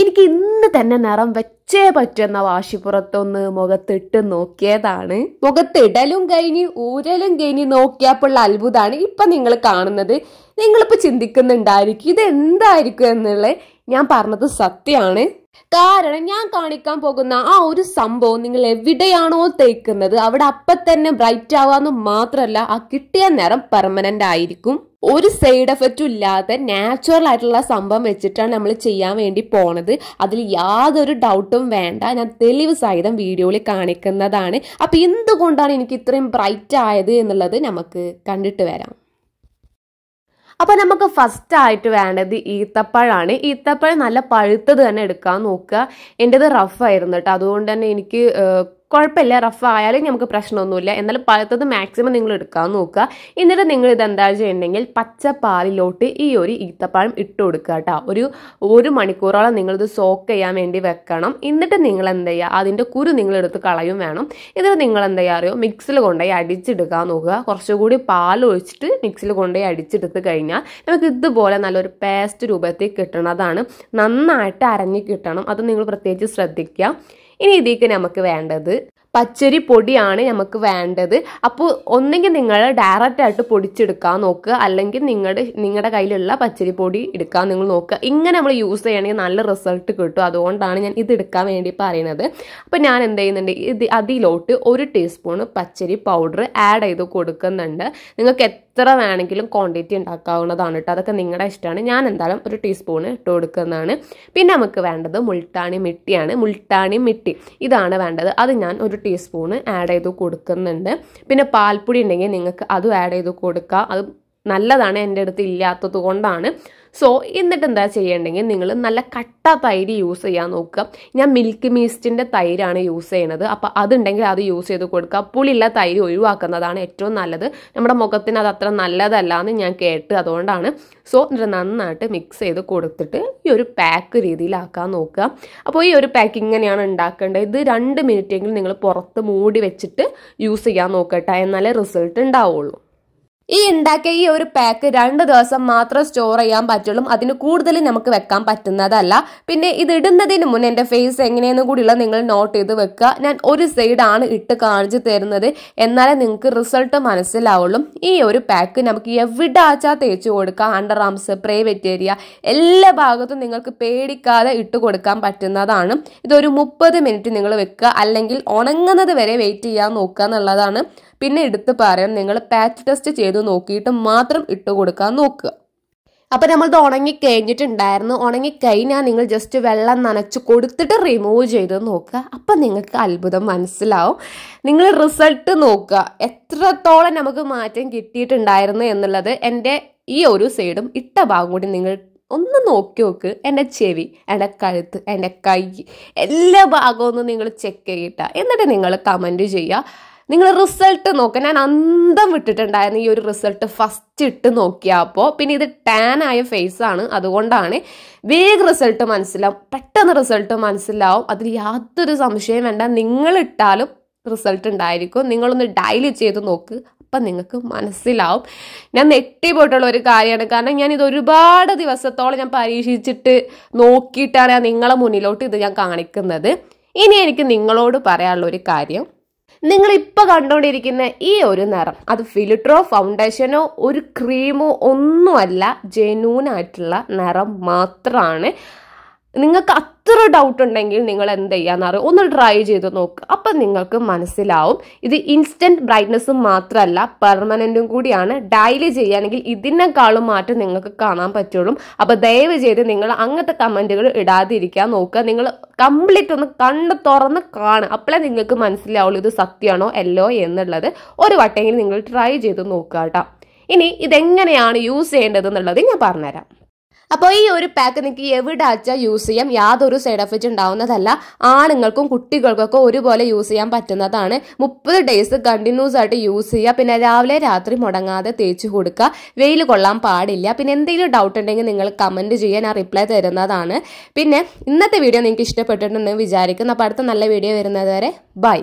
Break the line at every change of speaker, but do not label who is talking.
എനിക്ക് ഇന്ന് തന്നെ നിറം വെച്ചേ പറ്റുന്ന വാശിപ്പുറത്തൊന്ന് മുഖത്തിട്ട് നോക്കിയതാണ് മുഖത്തിടലും കഴിഞ്ഞ് ഊരലും കഴിഞ്ഞ് നോക്കിയപ്പോൾ അത്ഭുതമാണ് ഇപ്പം നിങ്ങൾ കാണുന്നത് നിങ്ങളിപ്പോൾ ചിന്തിക്കുന്നുണ്ടായിരിക്കും ഇത് എന്തായിരിക്കും എന്നുള്ളത് ഞാൻ പറഞ്ഞത് സത്യമാണ് കാരണം ഞാൻ കാണിക്കാൻ പോകുന്ന ആ ഒരു സംഭവം നിങ്ങൾ എവിടെയാണോ തേക്കുന്നത് അവിടെ അപ്പം തന്നെ ബ്രൈറ്റ് ആവാന്ന് മാത്രമല്ല ആ കിട്ടിയ നിറം പെർമനന്റ് ആയിരിക്കും ഒരു സൈഡ് എഫക്റ്റും ഇല്ലാതെ നാച്ചുറൽ ആയിട്ടുള്ള സംഭവം വെച്ചിട്ടാണ് നമ്മൾ ചെയ്യാൻ വേണ്ടി പോണത് അതിൽ യാതൊരു ഡൗട്ടും വേണ്ട ഞാൻ തെളിവ് സഹിതം വീഡിയോയിൽ കാണിക്കുന്നതാണ് അപ്പോൾ എന്തുകൊണ്ടാണ് എനിക്ക് ഇത്രയും ബ്രൈറ്റ് ആയത് എന്നുള്ളത് നമുക്ക് കണ്ടിട്ട് വരാം അപ്പോൾ നമുക്ക് ഫസ്റ്റ് ആയിട്ട് വേണ്ടത് ഈത്തപ്പഴമാണ് ഈത്തപ്പഴം നല്ല പഴുത്തത് തന്നെ എടുക്കാൻ നോക്കുക എൻ്റെത് റഫായിരുന്നു കേട്ടോ അതുകൊണ്ട് തന്നെ എനിക്ക് കുഴപ്പമില്ല റഫ് ആയാലും നമുക്ക് പ്രശ്നമൊന്നുമില്ല എന്നാലും പഴുത്തത് മാക്സിമം നിങ്ങൾ എടുക്കാൻ നോക്കുക എന്നിട്ട് നിങ്ങൾ ഇത് എന്താ ചെയ്യണമെങ്കിൽ പച്ച പാലിലോട്ട് ഈ ഒരു ഈത്തപ്പഴം ഇട്ട് കൊടുക്കുക കേട്ടോ ഒരു ഒരു മണിക്കൂറോളം നിങ്ങളിത് സോക്ക് ചെയ്യാൻ വേണ്ടി വെക്കണം എന്നിട്ട് നിങ്ങൾ എന്ത് ചെയ്യുക അതിൻ്റെ കുരു നിങ്ങളെടുത്ത് കളയും വേണം എന്നിട്ട് നിങ്ങൾ എന്താ ചെയ്യുക അറിയോ മിക്സിൽ കൊണ്ടുപോയി അടിച്ചെടുക്കാൻ നോക്കുക കുറച്ചുകൂടി പാൽ ഒഴിച്ചിട്ട് മിക്സിൽ കൊണ്ടുപോയി അടിച്ചെടുത്ത് കഴിഞ്ഞാൽ നമുക്ക് ഇതുപോലെ നല്ലൊരു പേസ്റ്റ് രൂപത്തിൽ കിട്ടണതാണ് നന്നായിട്ട് അരഞ്ഞ് കിട്ടണം അത് നിങ്ങൾ പ്രത്യേകിച്ച് ശ്രദ്ധിക്കുക ഇനി ഇതിലേക്ക് നമുക്ക് വേണ്ടത് പച്ചരി പൊടിയാണ് നമുക്ക് വേണ്ടത് അപ്പോൾ ഒന്നെങ്കിൽ നിങ്ങൾ ഡയറക്റ്റ് ആയിട്ട് പൊടിച്ചെടുക്കാൻ നോക്കുക അല്ലെങ്കിൽ നിങ്ങളുടെ നിങ്ങളുടെ കയ്യിലുള്ള പച്ചരി പൊടി എടുക്കാൻ നിങ്ങൾ നോക്കുക ഇങ്ങനെ നമ്മൾ യൂസ് ചെയ്യണമെങ്കിൽ നല്ല റിസൾട്ട് കിട്ടും അതുകൊണ്ടാണ് ഞാൻ ഇത് എടുക്കാൻ വേണ്ടി പറയുന്നത് അപ്പോൾ ഞാൻ എന്ത് ചെയ്യുന്നുണ്ട് ഇത് അതിലോട്ട് ഒരു ടീസ്പൂൺ പച്ചരി പൗഡർ ആഡ് ചെയ്ത് കൊടുക്കുന്നുണ്ട് നിങ്ങൾക്ക് എത്ര വേണമെങ്കിലും ക്വാണ്ടിറ്റി ഉണ്ടാക്കാവുന്നതാണ് കേട്ടോ അതൊക്കെ നിങ്ങളുടെ ഇഷ്ടമാണ് ഞാൻ എന്തായാലും ഒരു ടീസ്പൂൺ ഇട്ട് കൊടുക്കുന്നതാണ് പിന്നെ നമുക്ക് വേണ്ടത് മുൾട്ടാണി മിട്ടിയാണ് മുൾട്ടാണി മിട്ടി ഇതാണ് വേണ്ടത് അത് ഞാൻ ഒരു ടീസ്പൂൺ ആഡ് ചെയ്ത് കൊടുക്കുന്നുണ്ട് പിന്നെ പാൽപ്പൊടി ഉണ്ടെങ്കിൽ നിങ്ങൾക്ക് അതും ആഡ് ചെയ്ത് കൊടുക്കാം അത് നല്ലതാണ് എൻ്റെ അടുത്ത് ഇല്ലാത്തത് കൊണ്ടാണ് സോ എന്നിട്ട് എന്താ ചെയ്യേണ്ടെങ്കിൽ നിങ്ങൾ നല്ല കട്ട തൈര് യൂസ് ചെയ്യാൻ നോക്കുക ഞാൻ മിൽക്ക് മീസ്റ്റിൻ്റെ തൈരാണ് യൂസ് ചെയ്യണത് അപ്പോൾ അതുണ്ടെങ്കിൽ അത് യൂസ് ചെയ്ത് കൊടുക്കുക പുളിയുള്ള തൈര് ഒഴിവാക്കുന്നതാണ് ഏറ്റവും നല്ലത് നമ്മുടെ മുഖത്തിന് അത് അത്ര നല്ലതല്ല എന്ന് ഞാൻ കേട്ട് അതുകൊണ്ടാണ് സോ എന്നിട്ട് നന്നായിട്ട് മിക്സ് ചെയ്ത് കൊടുത്തിട്ട് ഈ ഒരു പാക്ക് രീതിയിലാക്കാൻ നോക്കുക അപ്പോൾ ഈ ഒരു പാക്ക് ഇങ്ങനെയാണ് ഉണ്ടാക്കേണ്ടത് ഇത് രണ്ട് മിനിറ്റെങ്കിലും നിങ്ങൾ പുറത്ത് മൂടി വെച്ചിട്ട് യൂസ് ചെയ്യാൻ നോക്കട്ടെ എന്നാലേ റിസൾട്ട് ഉണ്ടാവുള്ളൂ ഈ ഉണ്ടാക്കിയ ഈ ഒരു പാക്ക് രണ്ട് ദിവസം മാത്രം സ്റ്റോർ ചെയ്യാൻ പറ്റുള്ളൂ അതിന് കൂടുതൽ നമുക്ക് വെക്കാൻ പറ്റുന്നതല്ല പിന്നെ ഇത് ഇടുന്നതിന് മുന്നേ എൻ്റെ ഫേസ് എങ്ങനെയെന്ന് കൂടിയുള്ള നിങ്ങൾ നോട്ട് ചെയ്ത് വെക്കുക ഞാൻ ഒരു സൈഡാണ് ഇട്ട് കാണിച്ചു തരുന്നത് എന്നാലേ നിങ്ങൾക്ക് റിസൾട്ട് മനസ്സിലാവുള്ളൂ ഈ ഒരു പാക്ക് നമുക്ക് എവിടെ ആച്ചാ തേച്ച് കൊടുക്കാം അണ്ടർ ആംസ് പ്രൈവറ്റ് ഏരിയ എല്ലാ ഭാഗത്തും നിങ്ങൾക്ക് പേടിക്കാതെ ഇട്ട് കൊടുക്കാൻ പറ്റുന്നതാണ് ഇതൊരു മുപ്പത് മിനിറ്റ് നിങ്ങൾ വെക്കുക അല്ലെങ്കിൽ ഉണങ്ങുന്നത് വരെ വെയിറ്റ് ചെയ്യാൻ നോക്കുക എന്നുള്ളതാണ് പിന്നെ എടുത്ത് പറയാം നിങ്ങൾ പാച്ച് ടെസ്റ്റ് ചെയ്ത് നോക്കിയിട്ട് മാത്രം ഇട്ട് കൊടുക്കാൻ നോക്കുക അപ്പം നമ്മളത് ഉണങ്ങി കഴിഞ്ഞിട്ടുണ്ടായിരുന്നു ഉണങ്ങി കഴിഞ്ഞാൽ നിങ്ങൾ ജസ്റ്റ് വെള്ളം നനച്ച് കൊടുത്തിട്ട് റിമൂവ് ചെയ്ത് നോക്കുക അപ്പം നിങ്ങൾക്ക് അത്ഭുതം മനസ്സിലാവും നിങ്ങൾ റിസൾട്ട് നോക്കുക എത്രത്തോളം നമുക്ക് മാറ്റം കിട്ടിയിട്ടുണ്ടായിരുന്നു എന്നുള്ളത് എൻ്റെ ഈ ഒരു സൈഡും ഇട്ട ഭാഗം കൂടി നിങ്ങൾ ഒന്ന് നോക്കി നോക്ക് എൻ്റെ ചെവി എൻ്റെ കഴുത്ത് എൻ്റെ കൈ എല്ലാ ഭാഗവും ഒന്ന് നിങ്ങൾ ചെക്ക് ചെയ്യിട്ട എന്നിട്ട് നിങ്ങൾ കമൻറ്റ് ചെയ്യുക നിങ്ങൾ റിസൾട്ട് നോക്കുക ഞാൻ അന്തം വിട്ടിട്ടുണ്ടായിരുന്നു ഈ ഒരു റിസൾട്ട് ഫസ്റ്റ് ഇട്ട് നോക്കിയപ്പോൾ പിന്നെ ഇത് ടാൻ ആയ ഫേസ് ആണ് അതുകൊണ്ടാണ് വേഗം റിസൾട്ട് മനസ്സിലാവും പെട്ടെന്ന് റിസൾട്ട് മനസ്സിലാവും അതിൽ യാതൊരു സംശയം വേണ്ട നിങ്ങൾ ഇട്ടാലും റിസൾട്ട് ഉണ്ടായിരിക്കും നിങ്ങളൊന്ന് ഡയലി ചെയ്ത് നോക്ക് അപ്പം നിങ്ങൾക്ക് മനസ്സിലാവും ഞാൻ നെട്ടിപ്പോയിട്ടുള്ള ഒരു കാര്യമാണ് കാരണം ഞാൻ ഇത് ഒരുപാട് ദിവസത്തോളം ഞാൻ പരീക്ഷിച്ചിട്ട് നോക്കിയിട്ടാണ് ഞാൻ നിങ്ങളെ മുന്നിലോട്ട് ഇത് ഞാൻ കാണിക്കുന്നത് ഇനി എനിക്ക് നിങ്ങളോട് പറയാനുള്ള ഒരു കാര്യം നിങ്ങൾ ഇപ്പോൾ കണ്ടുകൊണ്ടിരിക്കുന്ന ഈ ഒരു നിറം അത് ഫിൽട്ടറോ ഫൗണ്ടേഷനോ ഒരു ക്രീമോ ഒന്നുമല്ല ആയിട്ടുള്ള നിറം മാത്രമാണ് നിങ്ങൾക്ക് അത്ര ഡൗട്ട് ഉണ്ടെങ്കിൽ നിങ്ങൾ എന്ത് ചെയ്യാന്ന് അറിയാം ഒന്ന് ട്രൈ ചെയ്ത് നോക്കുക അപ്പം നിങ്ങൾക്ക് മനസ്സിലാവും ഇത് ഇൻസ്റ്റന്റ് ബ്രൈറ്റ്നസ് മാത്രമല്ല പെർമനന്റും കൂടിയാണ് ഡൈലി ചെയ്യുകയാണെങ്കിൽ ഇതിനേക്കാളും മാറ്റം നിങ്ങൾക്ക് കാണാൻ പറ്റുള്ളൂ അപ്പോൾ ദയവ് ചെയ്ത് നിങ്ങൾ അങ്ങനത്തെ കമൻറ്റുകൾ ഇടാതിരിക്കാൻ നോക്കുക നിങ്ങൾ കംപ്ലീറ്റ് ഒന്ന് കണ്ണ് തുറന്ന് കാണുക അപ്പോഴേ നിങ്ങൾക്ക് മനസ്സിലാവുള്ളൂ ഇത് സത്യമാണോ അല്ലോ എന്നുള്ളത് ഒരു വട്ടെങ്കിലും നിങ്ങൾ ട്രൈ ചെയ്ത് നോക്കുക കേട്ടോ ഇനി ഇതെങ്ങനെയാണ് യൂസ് ചെയ്യേണ്ടത് എന്നുള്ളത് ഞാൻ പറഞ്ഞുതരാം അപ്പോൾ ഈ ഒരു പാക്ക് നിങ്ങൾക്ക് എവിടെ അച്ഛാ യൂസ് ചെയ്യാം യാതൊരു സൈഡ് എഫക്റ്റ് ഉണ്ടാവുന്നതല്ല ആണുങ്ങൾക്കും കുട്ടികൾക്കൊക്കെ ഒരുപോലെ യൂസ് ചെയ്യാൻ പറ്റുന്നതാണ് മുപ്പത് ഡേയ്സ് കണ്ടിന്യൂസ് ആയിട്ട് യൂസ് ചെയ്യുക പിന്നെ രാവിലെ രാത്രി മുടങ്ങാതെ തേച്ച് കൊടുക്കുക വെയിൽ കൊള്ളാൻ പാടില്ല പിന്നെ എന്തെങ്കിലും ഡൗട്ട് ഉണ്ടെങ്കിൽ നിങ്ങൾ കമൻറ്റ് ചെയ്യാൻ ഞാൻ റിപ്ലൈ തരുന്നതാണ് പിന്നെ ഇന്നത്തെ വീഡിയോ നിങ്ങൾക്ക് ഇഷ്ടപ്പെട്ടിട്ടുണ്ടെന്ന് വിചാരിക്കുന്നു അപ്പോൾ അടുത്ത നല്ല വീഡിയോ വരുന്നത് വരെ ബൈ